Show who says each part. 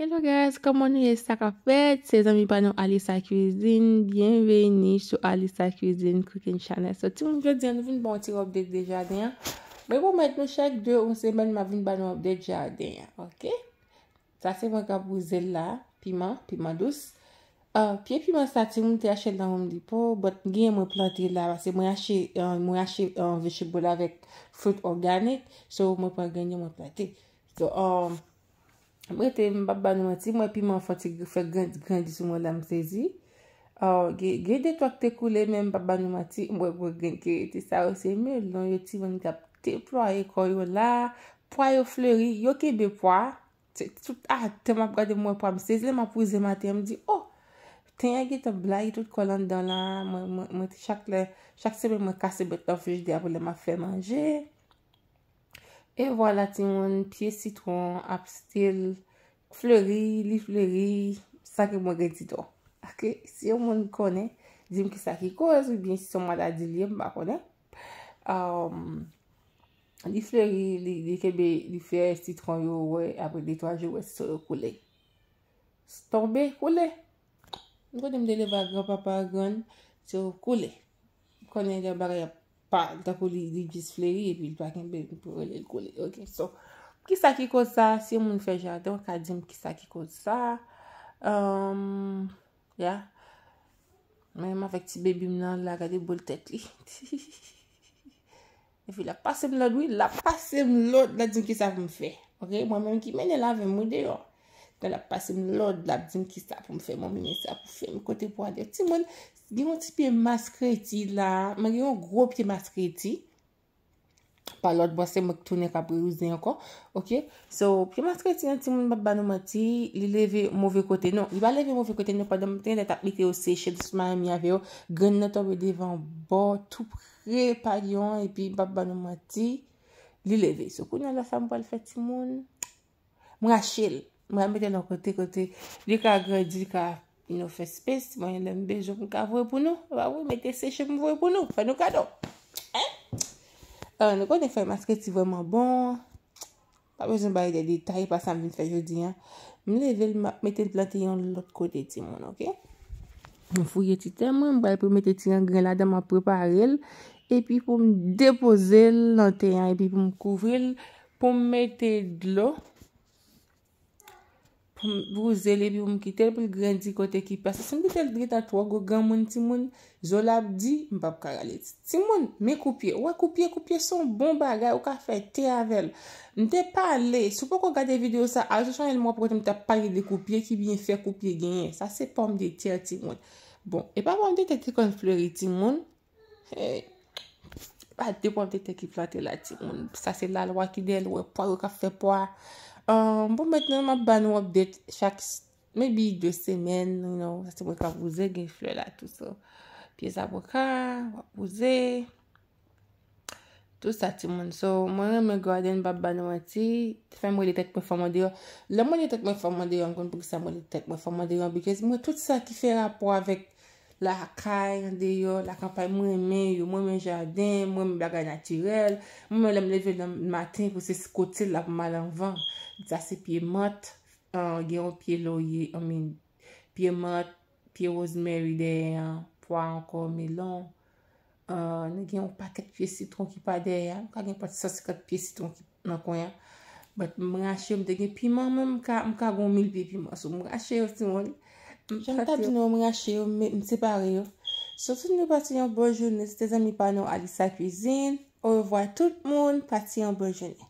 Speaker 1: Hello guys, komon nou ye saka fèt? Se zan mi ban nou Alisa Kuzin Genveni sou Alisa Kuzin Cooking Channel So ti mwen gen diyan nou vin ban ou ti obdek de jardin Mwen pou mwen et nou chak 2 ou 1 semen Mwen vin ban ou obdek de jardin Ok? Sa se mwen kap pou zel la Pima, pima dous euh, Pie pima sa ti mwen te ashe nan mwen di po But gen mwen plante la Mwen ashe vechebol avet Fruit organik So mwen pan gen yon mwen plante So um, Mwen te mwen baba nou mati, mwen pi mwen fote fwe gandis mwen la msezi. Ou gede to ak te koule mwen baba nou mati, mwen pou gen kere te sa ou se. Mwen yo ti mwen kap te ploye koryo la, pwayo flori, yo kebe pwa. Ah, te mwen ap gade mwen pa msezi, le mwen pou zemate. Mwen te mwen di, oh, tenye ge te blayi tout kolan dan la, mwen te chak sebe mwen kase beton fwej de a pou le mwen fwe manje. E vwa la ti mwen piye sitron ap stil flori, li flori, sa ke mwen gen titon. Ake, si yon mwen konen, jim ki sa ki koz, ou bin si son mwen la di li mba konen. Um, li flori, li kebe, li fye sitron yo we, apre de to aje we, so yo kule. Stonbe, kule. Gwene mdele vwa gwa papa gwen, so yo kule. Konen yon bari ap. Pa, da pou li jis fleri e pi lwa gen bebi pou rele lko le, ok? So, ki sa ki kod sa? Si yon moun fejade, wak adyem ki sa ki kod sa? Ehm... Ya? Mwen yon ma vek ti bebi mnan lagade bol tet li. E fi la pase mlad wii, la pase mlad la djin ki sa pou mfe. Ok? Mwen men ki mene la ve mwede yo. Te la pase mlad la djin ki sa pou mfe. Mwen mwen sa pou fwe, mwen kote pou wade yo. Ti moun... Di yon ti piye maskreti la. Ma gen yon gro piye maskreti. Palot bo se mok tounen ka prerouzen yon kon. Ok. So, piye maskreti nan ti moun bab banou mati. Li leve mouve kote. Non, li ba leve mouve kote. Nen pa dam ten leta pite yo se. Shed sma mi ave yo. Gen neto be devan bo. Tou pre par yon. E pi bab banou mati. Li leve. So, kou nan la fam wale feti moun. Mwa shel. Mwa mwen den yon kote kote. Li ka agredi ka. I nou fespes, mwen yon lèm bejou pou ka vwe pou nou. Wawou, mwen te seche pou vwe pou nou. Fè nou kado. Eh? Euh, nou konen fè maske ti vwèman bon. Pa bezoun baye de detay pasan vin fè jodi. Mwen leve lèm, mwen te lanteyan lòt kote ti moun. Mwen fwoye ti tem, mwen baye pou mwen te ti yon gren la dèman preparel. E pi pou m depose lanteyan, e pi pou m kouvrel, pou m mette dlo. pou m brouzele bi oum ki tel pri grandi kote ki pa. Se se m di tel drita twa gwo gen moun ti moun, zolab di, m pap karalit. Ti moun, me koupye. Ouwe, koupye, koupye, son bon bagay, ou ka fe te avel. M te pale, soupo kou gade video sa, ajo chanel mwa pou kote m te pale de koupye ki bin fe koupye genye. Sa se pom de tel ti moun. Bon, e pa pom de te te kon flori ti moun, e, pa te pom de te ki flote la ti moun. Sa se lal wakidel, ou e poa ou ka fe poa. Euh, bon metnen ma ban wap det chak, mebi 2 semen, yon nou, sase mwen kap wouze gen flou la tout so. Pyez avokan, wap wouze, tout sa timon. So, mwen reme gwa den ba ban wap det, fè mwen letek mwen fwa mwen deyon. La mwen letek mwen fwa mwen deyon, kon pouk sa mwen letek mwen fwa mwen deyon, because mwen tout sa ki fè rapo avèk. la akay an deyo, la kampay mwen men yo, mwen men jaden, mwen men blaga naturel, mwen men lem leve nan maten pou se skotil la pou malan van, zase piye mat, gen yon piye loye, amin, piye mat, piye rosemary deyan, poa anko, melon, gen yon paket piye sitron ki pa deyan, mwen ka gen pati sase kat piye sitron ki pa deyan, bat mwen rache yon degen, piman mwen mwen ka, mwen ka goun mil piye piman, sou mwen rache yon si mwen li, Jant ap di nou mwen yache yo, mwen separe yo. Sotout nou pati yon bon jounet, se te zan mi panou Alisa Kuisine. Ou yon vwa tout moun pati yon bon jounet.